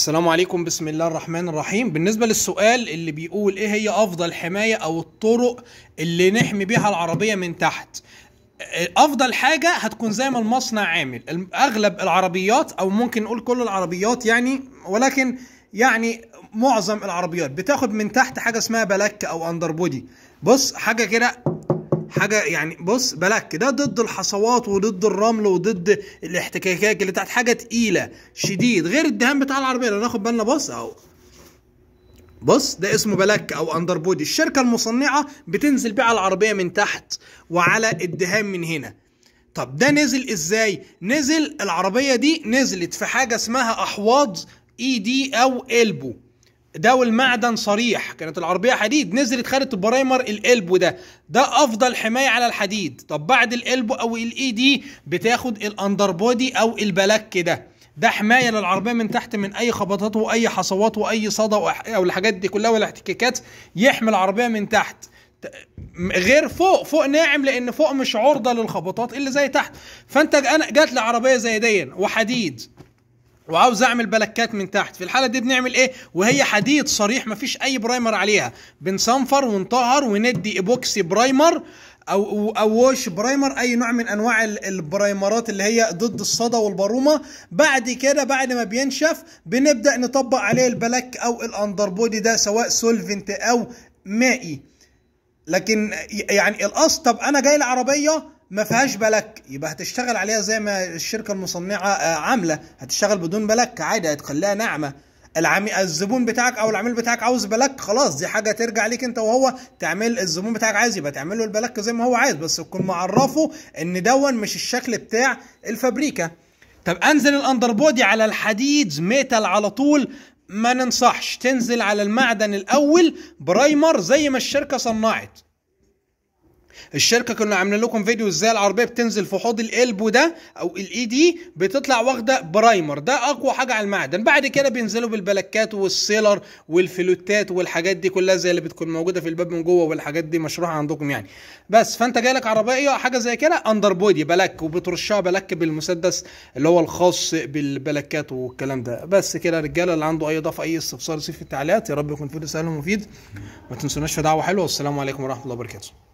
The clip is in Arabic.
السلام عليكم بسم الله الرحمن الرحيم بالنسبة للسؤال اللي بيقول ايه هي افضل حماية او الطرق اللي نحمي بيها العربية من تحت افضل حاجة هتكون زي ما المصنع عامل اغلب العربيات او ممكن نقول كل العربيات يعني ولكن يعني معظم العربيات بتاخد من تحت حاجة اسمها بلك او اندر بودي بص حاجة كده حاجه يعني بص بلاك ده ضد الحصوات وضد الرمل وضد الاحتكاكات اللي بتاعت حاجه تقيله شديد غير الدهان بتاع العربيه لو ناخد بالنا بص اهو بص ده اسمه بلاك او اندر بودي الشركه المصنعه بتنزل بيه على العربيه من تحت وعلى الدهان من هنا طب ده نزل ازاي نزل العربيه دي نزلت في حاجه اسمها احواض اي دي او البو داول معدن صريح كانت العربيه حديد نزلت خدت البرايمر القلبو ده ده افضل حمايه على الحديد طب بعد القلبو او الاي دي بتاخد الاندر بودي او البلك ده ده حمايه للعربيه من تحت من اي خبطات واي حصوات واي صدى او الحاجات دي كلها والاحتكاكات يحمي العربيه من تحت غير فوق فوق ناعم لان فوق مش عرضه للخبطات اللي زي تحت فانت انا جات لي عربيه زي دي وحديد وعاوز اعمل بلكات من تحت في الحاله دي بنعمل ايه وهي حديد صريح مفيش اي برايمر عليها بنصنفر ونطهر وندي ايبوكسي برايمر او او ووش برايمر اي نوع من انواع البرايمرات اللي هي ضد الصدى والبرومه بعد كده بعد ما بينشف بنبدا نطبق عليه البلك او الاندر بودي ده سواء سولفنت او مائي لكن يعني الاصل طب انا جاي العربيه ما فيهاش بلاك يبقى هتشتغل عليها زي ما الشركه المصنعه آه، عامله هتشتغل بدون بلاك عادي هتخليها ناعمه العمي... الزبون بتاعك او العميل بتاعك عاوز بلاك خلاص دي حاجه ترجع ليك انت وهو تعمل الزبون بتاعك عايز يبقى تعمل له البلاك زي ما هو عايز بس تكون معرفه ان دون مش الشكل بتاع الفابريكا طب انزل الاندر بودي على الحديد ميتال على طول ما ننصحش تنزل على المعدن الاول برايمر زي ما الشركه صنعت الشركه كنا عاملين لكم فيديو ازاي العربيه بتنزل في حوض الالبو ده او الاي دي e بتطلع واخده برايمر ده اقوى حاجه على المعدن بعد كده بينزلوا بالبلكات والسيلر والفلوتات والحاجات دي كلها زي اللي بتكون موجوده في الباب من جوه والحاجات دي مشروحه عندكم يعني بس فانت جايلك عربيه حاجه زي كده اندر بودي بلك وبترشها بلك بالمسدس اللي هو الخاص بالبلكات والكلام ده بس كده رجاله اللي عنده اي اضافه اي استفسار سيف في التعليقات يا رب يكون فيديو سهل ومفيد ما تنسوناش في دعوه حلوه والسلام عليكم ورحمه الله وبركاته